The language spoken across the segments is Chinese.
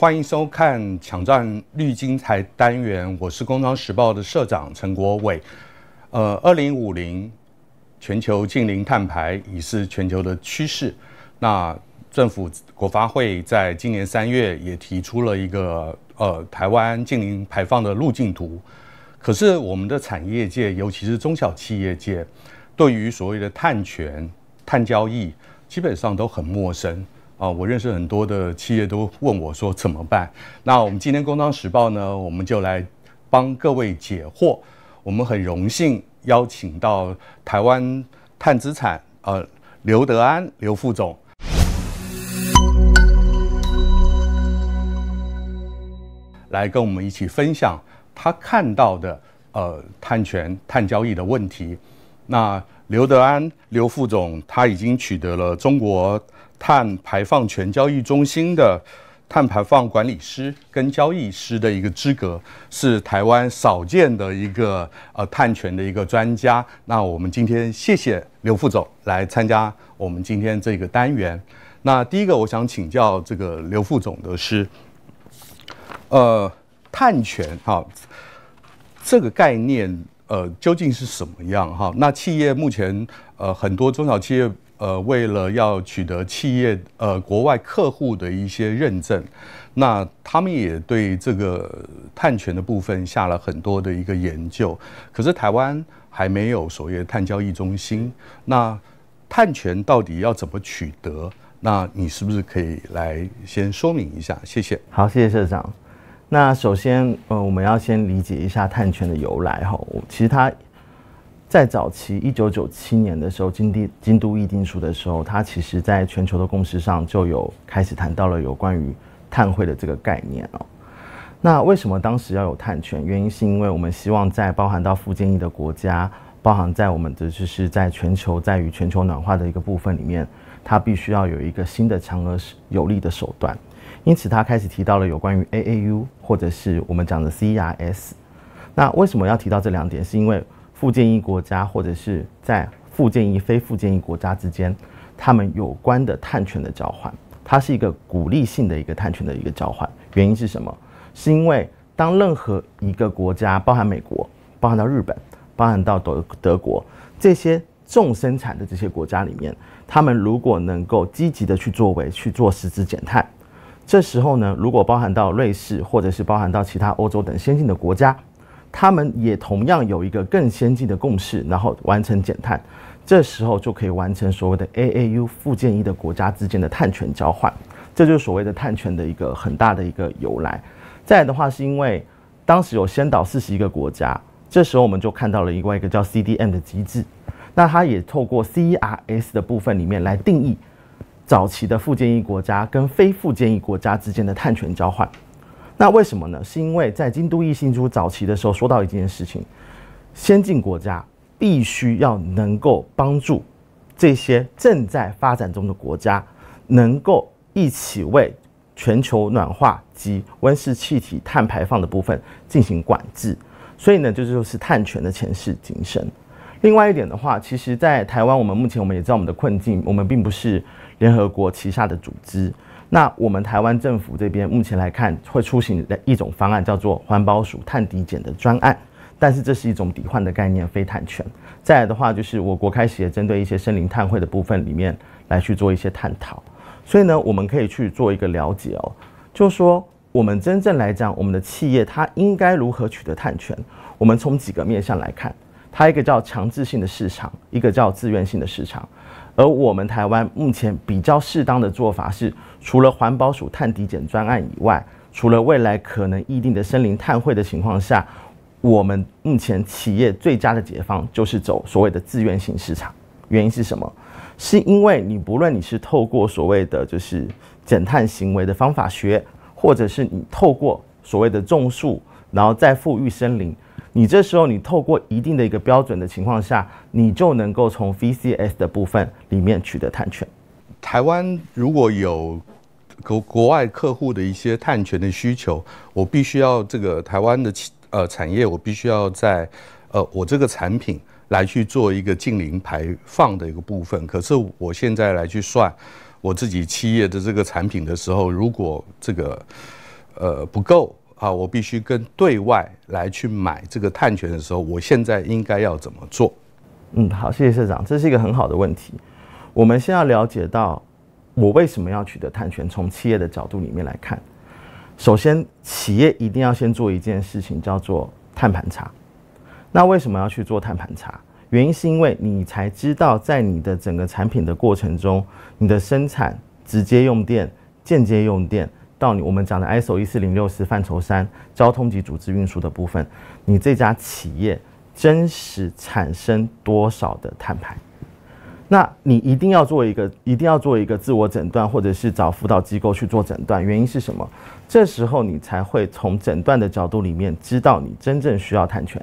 欢迎收看《抢占绿金台》单元，我是《工商时报》的社长陈国伟。呃，二零五零全球净零碳排已是全球的趋势，那政府国发会在今年三月也提出了一个呃台湾净零排放的路径图。可是，我们的产业界，尤其是中小企业界，对于所谓的碳权、碳交易，基本上都很陌生。啊，我认识很多的企业都问我说怎么办？那我们今天《工商时报》呢，我们就来帮各位解惑。我们很荣幸邀请到台湾碳资产呃刘德安刘副总，来跟我们一起分享他看到的呃碳权碳交易的问题。那刘德安刘副总他已经取得了中国。碳排放权交易中心的碳排放管理师跟交易师的一个资格，是台湾少见的一个呃碳权的一个专家。那我们今天谢谢刘副总来参加我们今天这个单元。那第一个我想请教这个刘副总的是，呃，碳权哈这个概念呃究竟是什么样哈？那企业目前呃很多中小企业。呃，为了要取得企业呃国外客户的一些认证，那他们也对这个碳权的部分下了很多的一个研究。可是台湾还没有首页碳交易中心，那碳权到底要怎么取得？那你是不是可以来先说明一下？谢谢。好，谢谢社长。那首先，呃，我们要先理解一下碳权的由来哈。其实它。在早期，一九九七年的时候，金地京都议定书的时候，它其实在全球的共识上就有开始谈到了有关于碳汇的这个概念哦。那为什么当时要有碳权？原因是因为我们希望在包含到附件一的国家，包含在我们的就是在全球在于全球暖化的一个部分里面，它必须要有一个新的强而有力的手段。因此，它开始提到了有关于 A A U 或者是我们讲的 C R S。那为什么要提到这两点？是因为附建议国家或者是在附建议非附建议国家之间，他们有关的碳权的交换，它是一个鼓励性的一个碳权的一个交换。原因是什么？是因为当任何一个国家，包含美国，包含到日本，包含到德德国这些重生产的这些国家里面，他们如果能够积极的去作为去做实质减碳，这时候呢，如果包含到瑞士或者是包含到其他欧洲等先进的国家。他们也同样有一个更先进的共识，然后完成减碳，这时候就可以完成所谓的 AAU 附件一的国家之间的碳权交换，这就是所谓的碳权的一个很大的一个由来。再来的话，是因为当时有先导四十一个国家，这时候我们就看到了另外一个叫 CDM 的机制，那它也透过 c r s 的部分里面来定义早期的附件一国家跟非附件一国家之间的碳权交换。那为什么呢？是因为在京都异定书早期的时候，说到一件事情，先进国家必须要能够帮助这些正在发展中的国家，能够一起为全球暖化及温室气体碳排放的部分进行管制。所以呢，这就是是碳权的前世今生。另外一点的话，其实，在台湾，我们目前我们也知道我们的困境，我们并不是联合国旗下的组织。那我们台湾政府这边目前来看，会出行的一种方案，叫做环保署碳抵减的专案。但是这是一种抵换的概念，非碳权。再来的话，就是我国开始也针对一些森林碳汇的部分里面来去做一些探讨。所以呢，我们可以去做一个了解哦。就说我们真正来讲，我们的企业它应该如何取得碳权？我们从几个面向来看，它一个叫强制性的市场，一个叫自愿性的市场。而我们台湾目前比较适当的做法是，除了环保署碳抵减专案以外，除了未来可能议定的森林碳汇的情况下，我们目前企业最佳的解放就是走所谓的自愿性市场。原因是什么？是因为你不论你是透过所谓的就是减碳行为的方法学，或者是你透过所谓的种树，然后再富育森林。你这时候，你透过一定的一个标准的情况下，你就能够从 VCS 的部分里面取得碳权。台湾如果有国国外客户的一些碳权的需求，我必须要这个台湾的企呃产业，我必须要在呃我这个产品来去做一个净零排放的一个部分。可是我现在来去算我自己企业的这个产品的时候，如果这个呃不够。啊，我必须跟对外来去买这个碳权的时候，我现在应该要怎么做？嗯，好，谢谢社长，这是一个很好的问题。我们先要了解到，我为什么要取得碳权？从企业的角度里面来看，首先，企业一定要先做一件事情，叫做碳盘查。那为什么要去做碳盘查？原因是因为你才知道，在你的整个产品的过程中，你的生产、直接用电、间接用电。到你我们讲的 ISO 一四零六四范畴三交通及组织运输的部分，你这家企业真实产生多少的碳排？那你一定要做一个，一定要做一个自我诊断，或者是找辅导机构去做诊断。原因是什么？这时候你才会从诊断的角度里面知道你真正需要碳权。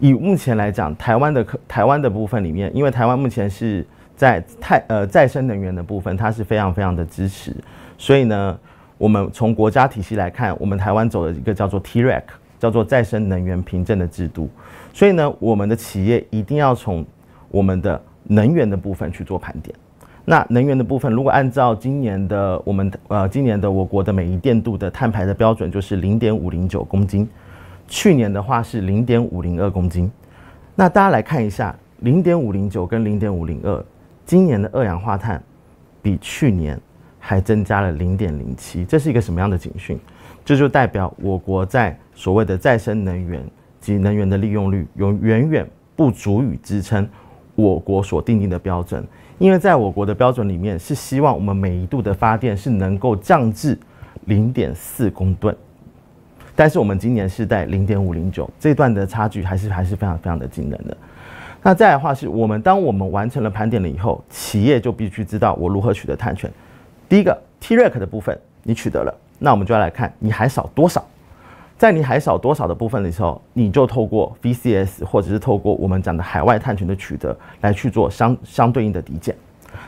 以目前来讲，台湾的科台湾的部分里面，因为台湾目前是在太呃再生能源的部分，它是非常非常的支持，所以呢。我们从国家体系来看，我们台湾走了一个叫做 TREC，叫做再生能源凭证的制度。所以呢，我们的企业一定要从我们的能源的部分去做盘点。那能源的部分，如果按照今年的我们呃，今年的我国的每一电度的碳排的标准，就是零点五零九公斤。去年的话是零点五零二公斤。那大家来看一下，零点五零九跟零点五零二，今年的二氧化碳比去年。还增加了零点零七，这是一个什么样的警讯？这就代表我国在所谓的再生能源及能源的利用率，远远远不足以支撑我国所定定的标准。因为在我国的标准里面，是希望我们每一度的发电是能够降至零点四公吨，但是我们今年是在零点五零九，这段的差距还是还是非常非常的惊人的。那再的话，是我们当我们完成了盘点了以后，企业就必须知道我如何取得碳权。第一个 TREK 的部分你取得了，那我们就要来看你还少多少，在你还少多少的部分的时候，你就透过 VCS 或者是透过我们讲的海外探权的取得来去做相相对应的抵减。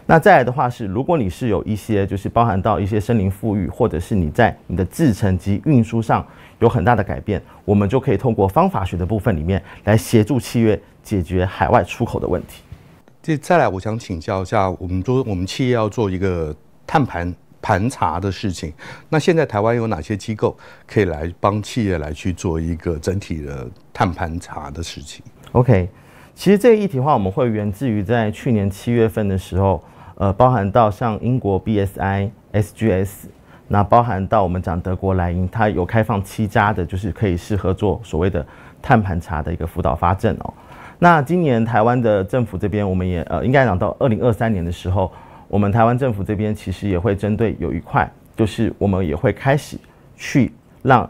那再来的话是，如果你是有一些就是包含到一些森林富裕，或者是你在你的制程及运输上有很大的改变，我们就可以通过方法学的部分里面来协助契约解决海外出口的问题。这再来，我想请教一下，我们做我们企业要做一个。碳盘盘查的事情，那现在台湾有哪些机构可以来帮企业来去做一个整体的碳盘查的事情？OK，其实这个议题化我们会源自于在去年七月份的时候，呃，包含到像英国 BSI、SGS，那包含到我们讲德国莱茵，它有开放七家的，就是可以适合做所谓的碳盘查的一个辅导发证哦。那今年台湾的政府这边，我们也呃应该讲到二零二三年的时候。我们台湾政府这边其实也会针对有一块，就是我们也会开始去让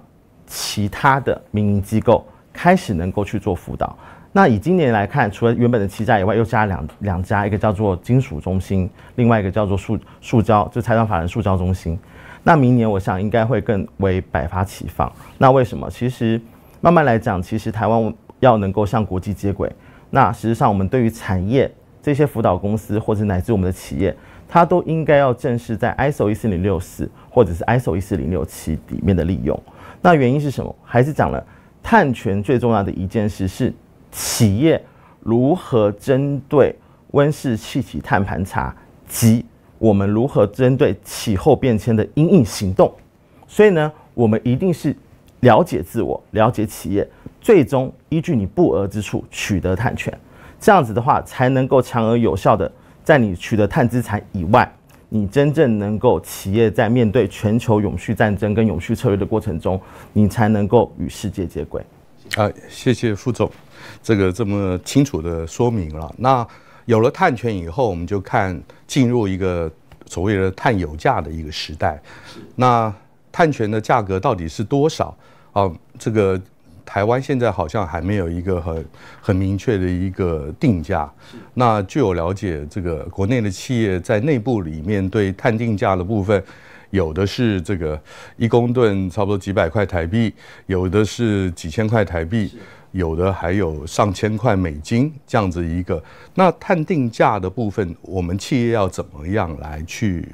其他的民营机构开始能够去做辅导。那以今年来看，除了原本的七家以外，又加了两两家，一个叫做金属中心，另外一个叫做塑塑胶，就财团法人塑胶中心。那明年我想应该会更为百花齐放。那为什么？其实慢慢来讲，其实台湾要能够向国际接轨，那实际上我们对于产业这些辅导公司或者乃至我们的企业。它都应该要正式在 ISO 一四零六四或者是 ISO 一四零六七里面的利用。那原因是什么？还是讲了碳权最重要的一件事是企业如何针对温室气体碳盘查及我们如何针对气候变迁的因应行动。所以呢，我们一定是了解自我，了解企业，最终依据你不额之处取得碳权，这样子的话才能够强而有效的。在你取得碳资产以外，你真正能够企业在面对全球永续战争跟永续策略的过程中，你才能够与世界接轨。啊，谢谢副总，这个这么清楚的说明了。那有了碳权以后，我们就看进入一个所谓的碳油价的一个时代。那碳权的价格到底是多少啊？这个。台湾现在好像还没有一个很很明确的一个定价。那据我了解，这个国内的企业在内部里面对碳定价的部分，有的是这个一公吨差不多几百块台币，有的是几千块台币，有的还有上千块美金这样子一个。那碳定价的部分，我们企业要怎么样来去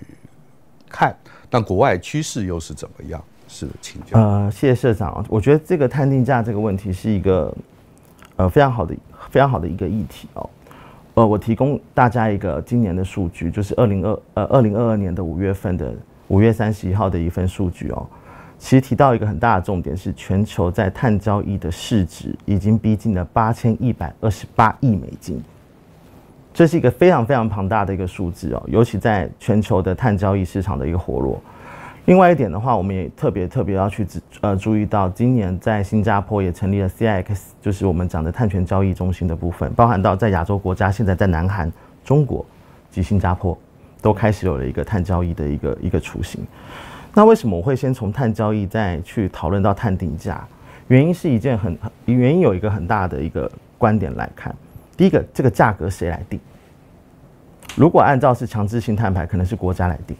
看？那国外趋势又是怎么样？是的，请教。呃，谢谢社长。我觉得这个探定价这个问题是一个，呃，非常好的、非常好的一个议题哦。呃，我提供大家一个今年的数据，就是二零二呃二零二二年的五月份的五月三十一号的一份数据哦。其实提到一个很大的重点是，全球在碳交易的市值已经逼近了八千一百二十八亿美金，这是一个非常非常庞大的一个数字哦。尤其在全球的碳交易市场的一个活络。另外一点的话，我们也特别特别要去呃注意到，今年在新加坡也成立了 CIX，就是我们讲的碳权交易中心的部分，包含到在亚洲国家，现在在南韩、中国及新加坡，都开始有了一个碳交易的一个一个雏形。那为什么我会先从碳交易再去讨论到碳定价？原因是一件很原因有一个很大的一个观点来看，第一个，这个价格谁来定？如果按照是强制性碳排，可能是国家来定。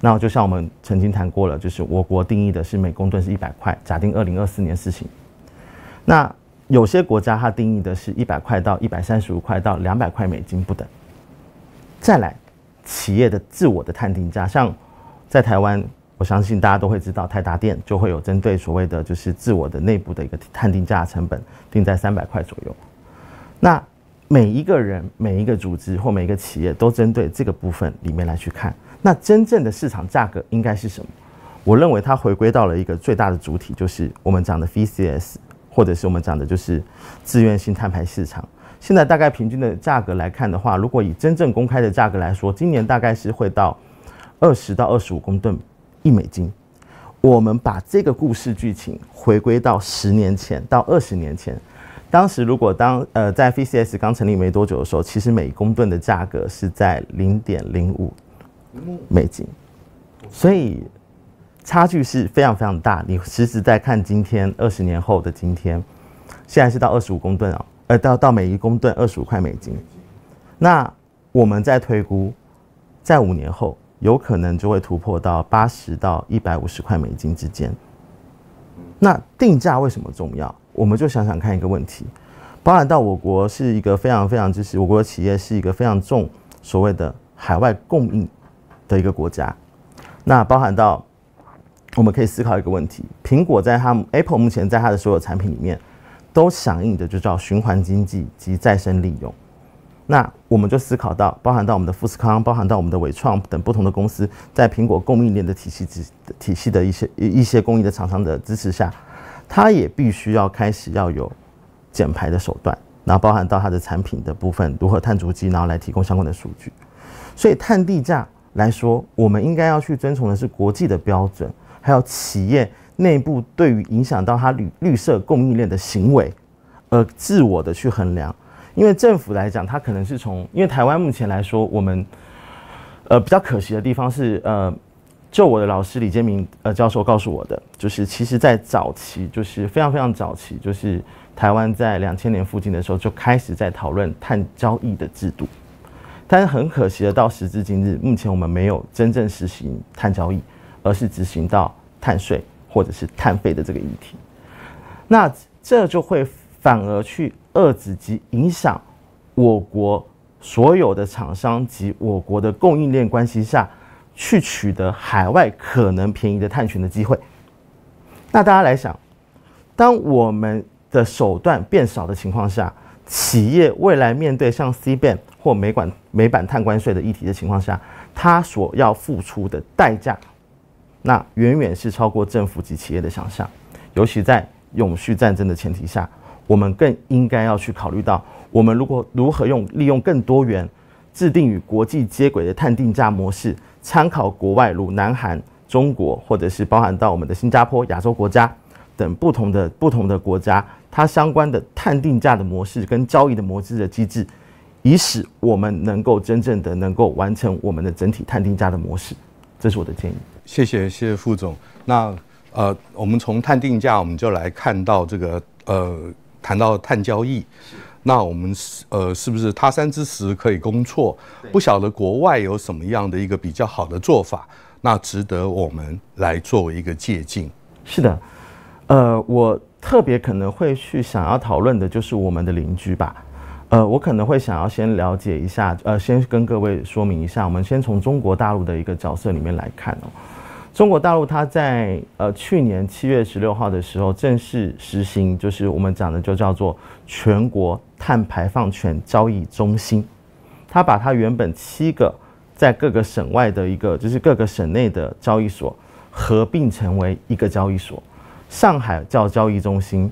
那就像我们曾经谈过了，就是我国定义的是每公吨是一百块，假定二零二四年事情。那有些国家它定义的是一百块到一百三十五块到两百块美金不等。再来，企业的自我的探定价，像在台湾，我相信大家都会知道，泰达电就会有针对所谓的就是自我的内部的一个探定价成本，定在三百块左右。那每一个人、每一个组织或每一个企业都针对这个部分里面来去看。那真正的市场价格应该是什么？我认为它回归到了一个最大的主体，就是我们讲的 VCS，或者是我们讲的就是自愿性碳排市场。现在大概平均的价格来看的话，如果以真正公开的价格来说，今年大概是会到二十到二十五公吨一美金。我们把这个故事剧情回归到十年前到二十年前，当时如果当呃在 VCS 刚成立没多久的时候，其实每公吨的价格是在零点零五。美金，所以差距是非常非常大。你实实在看今天，二十年后的今天，现在是到二十五公吨啊，呃，到到每一公吨二十五块美金。那我们在推估，在五年后有可能就会突破到八十到一百五十块美金之间。那定价为什么重要？我们就想想看一个问题，包含到我国是一个非常非常就是我国企业是一个非常重所谓的海外供应。的一个国家，那包含到我们可以思考一个问题：苹果在它 Apple 目前在它的所有产品里面都响应的就叫循环经济及再生利用。那我们就思考到，包含到我们的富士康、包含到我们的伟创等不同的公司在苹果供应链的体系体系的一些一些供应的厂商的支持下，它也必须要开始要有减排的手段。然后包含到它的产品的部分如何碳足迹，然后来提供相关的数据。所以碳地价。来说，我们应该要去遵从的是国际的标准，还有企业内部对于影响到它绿绿色供应链的行为，而自我的去衡量。因为政府来讲，它可能是从，因为台湾目前来说，我们，呃，比较可惜的地方是，呃，就我的老师李建明呃教授告诉我的，就是其实，在早期，就是非常非常早期，就是台湾在两千年附近的时候就开始在讨论碳交易的制度。但是很可惜的，到时至今日，目前我们没有真正实行碳交易，而是执行到碳税或者是碳费的这个议题。那这就会反而去遏制及影响我国所有的厂商及我国的供应链关系下去取得海外可能便宜的碳权的机会。那大家来想，当我们的手段变少的情况下，企业未来面对像 C ban。或美管美版碳关税的议题的情况下，它所要付出的代价，那远远是超过政府及企业的想象。尤其在永续战争的前提下，我们更应该要去考虑到，我们如果如何用利用更多元制定与国际接轨的碳定价模式，参考国外如南韩、中国，或者是包含到我们的新加坡、亚洲国家等不同的不同的国家，它相关的碳定价的模式跟交易的模式的机制。以使我们能够真正的能够完成我们的整体碳定价的模式，这是我的建议。谢谢谢谢傅总。那呃，我们从碳定价，我们就来看到这个呃，谈到碳交易，那我们是呃，是不是他山之石可以攻错？不晓得国外有什么样的一个比较好的做法，那值得我们来作为一个借鉴。是的，呃，我特别可能会去想要讨论的就是我们的邻居吧。呃，我可能会想要先了解一下，呃，先跟各位说明一下，我们先从中国大陆的一个角色里面来看哦。中国大陆它在呃去年七月十六号的时候正式实行，就是我们讲的就叫做全国碳排放权交易中心。它把它原本七个在各个省外的一个，就是各个省内的交易所合并成为一个交易所，上海叫交易中心，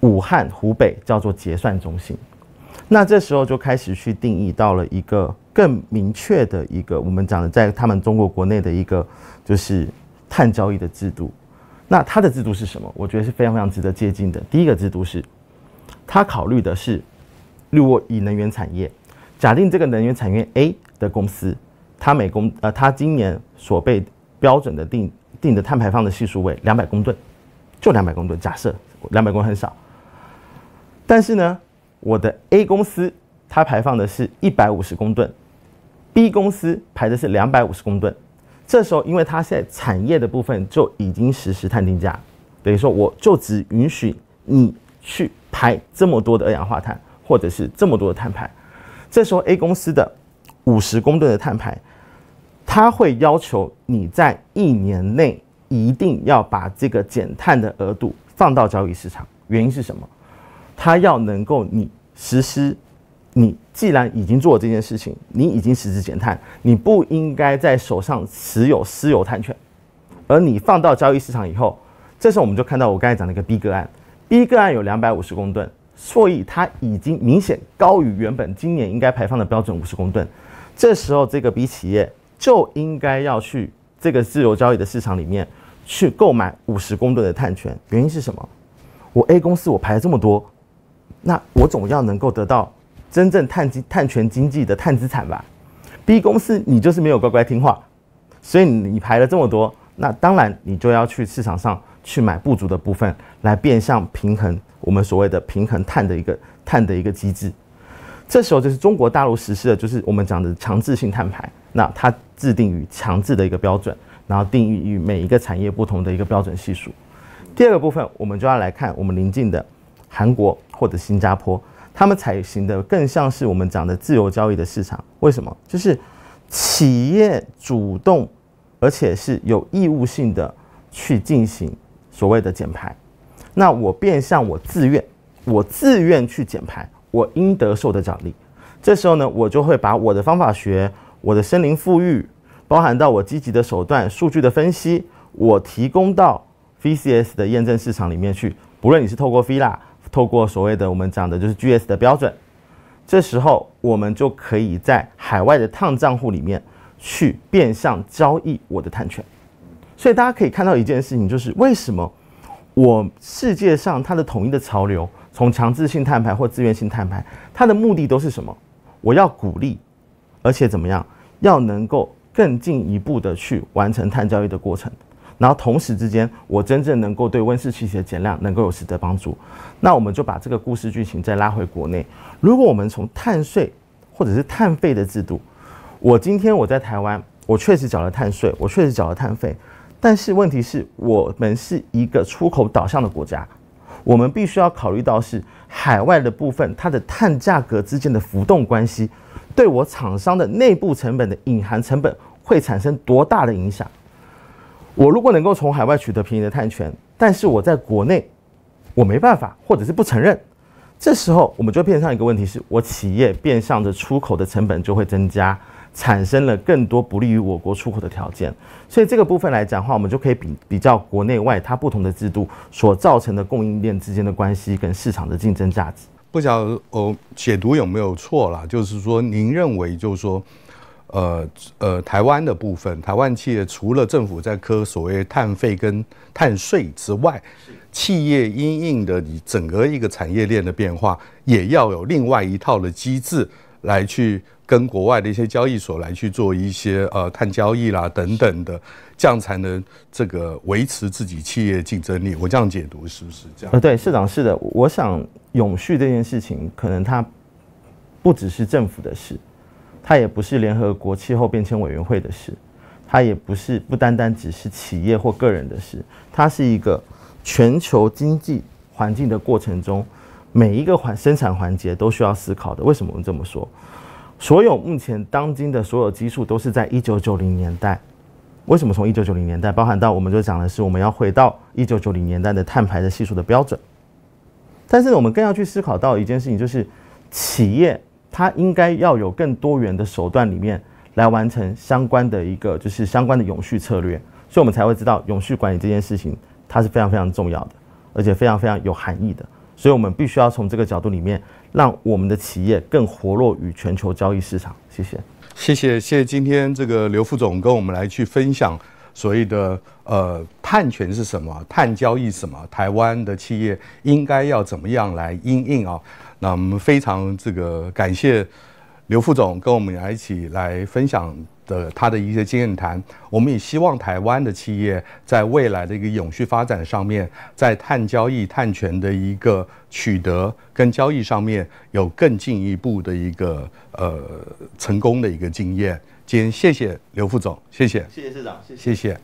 武汉湖北叫做结算中心。那这时候就开始去定义到了一个更明确的一个，我们讲的在他们中国国内的一个就是碳交易的制度。那它的制度是什么？我觉得是非常非常值得借鉴的。第一个制度是，它考虑的是如果以能源产业，假定这个能源产业 A 的公司，它每公呃，它今年所被标准的定定的碳排放的系数为两百公吨，就两百公吨。假设两百公吨很少，但是呢？我的 A 公司，它排放的是一百五十公吨，B 公司排的是两百五十公吨。这时候，因为它在产业的部分就已经实施碳定价，等于说我就只允许你去排这么多的二氧化碳，或者是这么多的碳排。这时候，A 公司的五十公吨的碳排，它会要求你在一年内一定要把这个减碳的额度放到交易市场。原因是什么？他要能够你实施，你既然已经做这件事情，你已经实施减碳，你不应该在手上持有私有碳权，而你放到交易市场以后，这时候我们就看到我刚才讲那个 B 个案，B 个案有两百五十公吨，所以它已经明显高于原本今年应该排放的标准五十公吨，这时候这个 B 企业就应该要去这个自由交易的市场里面去购买五十公吨的碳权，原因是什么？我 A 公司我排了这么多。那我总要能够得到真正碳基碳权经济的碳资产吧。B 公司你就是没有乖乖听话，所以你排了这么多，那当然你就要去市场上去买不足的部分，来变相平衡我们所谓的平衡碳的一个碳的一个机制。这时候就是中国大陆实施的就是我们讲的强制性碳排，那它制定于强制的一个标准，然后定义于每一个产业不同的一个标准系数。第二个部分我们就要来看我们邻近的韩国。或者新加坡，他们采行的更像是我们讲的自由交易的市场。为什么？就是企业主动，而且是有义务性的去进行所谓的减排。那我变相我自愿，我自愿去减排，我应得受的奖励。这时候呢，我就会把我的方法学、我的森林富裕包含到我积极的手段、数据的分析，我提供到 VCS 的验证市场里面去。不论你是透过 i l a 透过所谓的我们讲的就是 GS 的标准，这时候我们就可以在海外的碳账户里面去变相交易我的碳权。所以大家可以看到一件事情，就是为什么我世界上它的统一的潮流，从强制性碳排或自愿性碳排，它的目的都是什么？我要鼓励，而且怎么样，要能够更进一步的去完成碳交易的过程。然后同时之间，我真正能够对温室气体的减量能够有实质帮助，那我们就把这个故事剧情再拉回国内。如果我们从碳税或者是碳费的制度，我今天我在台湾，我确实缴了碳税，我确实缴了碳费，但是问题是，我们是一个出口导向的国家，我们必须要考虑到是海外的部分，它的碳价格之间的浮动关系，对我厂商的内部成本的隐含成本会产生多大的影响？我如果能够从海外取得便宜的碳权，但是我在国内，我没办法，或者是不承认，这时候我们就变成一个问题：是我企业变相的出口的成本就会增加，产生了更多不利于我国出口的条件。所以这个部分来讲的话，我们就可以比比较国内外它不同的制度所造成的供应链之间的关系跟市场的竞争价值。不晓得哦，解读有没有错了，就是说您认为就是说。呃呃，台湾的部分，台湾企业除了政府在科所谓碳费跟碳税之外，企业因应的你整个一个产业链的变化，也要有另外一套的机制来去跟国外的一些交易所来去做一些呃碳交易啦等等的，这样才能这个维持自己企业竞争力。我这样解读是不是这样？呃，对，市长是的，我想永续这件事情，可能它不只是政府的事。它也不是联合国气候变迁委员会的事，它也不是不单单只是企业或个人的事，它是一个全球经济环境的过程中，每一个环生产环节都需要思考的。为什么我们这么说？所有目前当今的所有基数都是在一九九零年代，为什么从一九九零年代包含到我们就讲的是我们要回到一九九零年代的碳排的系数的标准，但是我们更要去思考到一件事情，就是企业。它应该要有更多元的手段里面来完成相关的一个就是相关的永续策略，所以我们才会知道永续管理这件事情它是非常非常重要的，而且非常非常有含义的。所以我们必须要从这个角度里面让我们的企业更活络于全球交易市场。谢谢，谢谢，谢谢今天这个刘副总跟我们来去分享所谓的呃碳权是什么，碳交易什么，台湾的企业应该要怎么样来应应啊。那我们非常这个感谢刘副总跟我们来一起来分享的他的一些经验谈。我们也希望台湾的企业在未来的一个永续发展上面，在碳交易、碳权的一个取得跟交易上面，有更进一步的一个呃成功的一个经验。今天谢谢刘副总，谢谢。谢谢市长，谢谢。